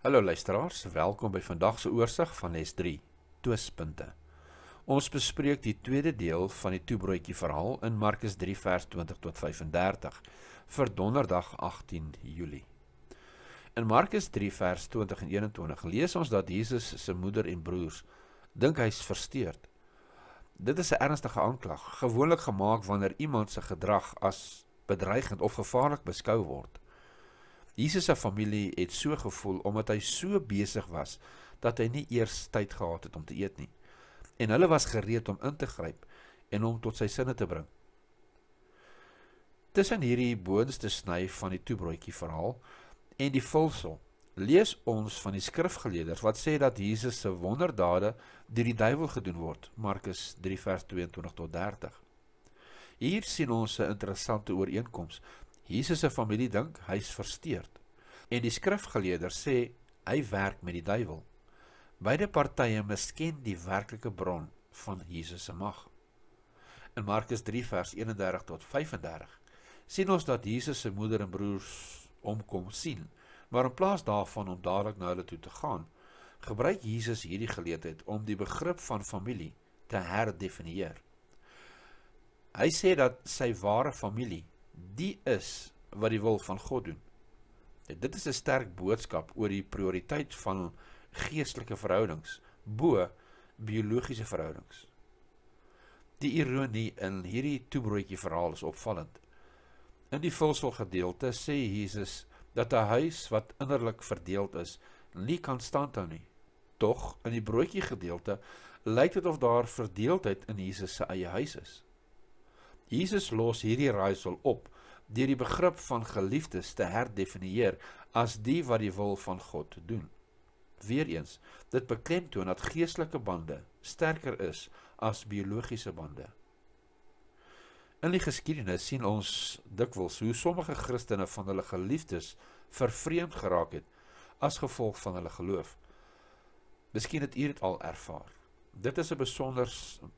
Hallo luisteraars, welkom by vandag se oorsig van les 3, twispunte. Ons bespreek die tweede deel van die toebroodjie verhaal in Markus 3 vers 20 tot 35 vir Donderdag 18 Julie. In Markus 3 vers 20 en 21 lees ons dat Jesus se moeder en broers dink hy's versteurd. Dit is 'n ernstige aanklag, gewoonlik gemaak wanneer iemand se gedrag as bedreigend of gevaarlik beskou word. Jesus se familie het so gevoel omdat hy so besig was dat hy nie eers tyd gehad het om te eet nie. En hulle was gereed om in te gryp en hom tot sy sinne te bring. Tussen hierdie boonste sny van die toebroodjie verhaal en die vulsel, lees ons van die skrifgeleerders wat sê dat Jesus se wonderdade deur die duiwel gedoen word. Markus 3 vers 22 tot 30. Hier sien ons 'n interessante ooreenkoms Jesus se familie dink hy's versteurd. En die skrifgeleerders sê hy werk met die duiwel. Beide partye misken die werklike bron van Jesus se mag. In Markus 3 vers 31 tot 35 sien ons dat Jesus se moeder en broers omkom sien, maar in plaas daarvan om dadelik na hulle toe te gaan, gebruik Jesus hierdie geleentheid om die begrip van familie te herdefinieer. Hy sê dat sy ware familie die is wat die wil van God doen. Ja, dit is 'n sterk boodskap oor die prioriteit van geestelike verhoudings bo biologiese verhoudings. Die ironie in hierdie toebroodjie verhaal is opvallend. In die volsel gedeelte sê Jesus dat 'n huis wat innerlik verdeeld is, nie kan standhou nie. Tog in die broodjie gedeelte lyk dit of daar verdeeldheid in Jesus se eie huis is. Jesus los hierdie raaisel op deur die begrip van geliefdes te herdefinieer as die wat die wil van God doen. Weereens, dit beklemtoon dat geestelike bande sterker is as biologiese bande. In die geskiedenis sien ons dikwels hoe sommige Christene van hulle geliefdes vervreemd geraak het as gevolg van hulle geloof. Miskien het u dit al ervaar. Dit is 'n besonder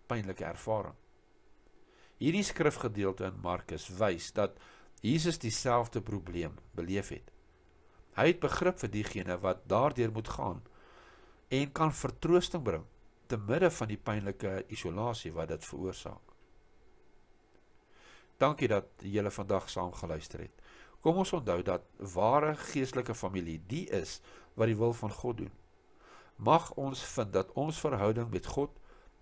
pynlike ervaring. Hierdie skrifgedeelte in Markus wys dat Jesus dieselfde probleem beleef het. Hy het begrip vir diegene wat daardeur moet gaan en kan vertroosting bring te midde van die pynlike isolasie wat dit veroorsaak. Dankie dat jy hele vandag saam geluister het. Kom ons onthou dat ware geestelike familie die is wat die wil van God doen. Mag ons vind dat ons verhouding met God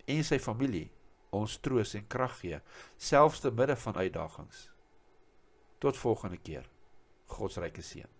en sy familie ons troos en krag gee, selfs te midde van uitdagings. Tot volgende keer. God se ryke seën.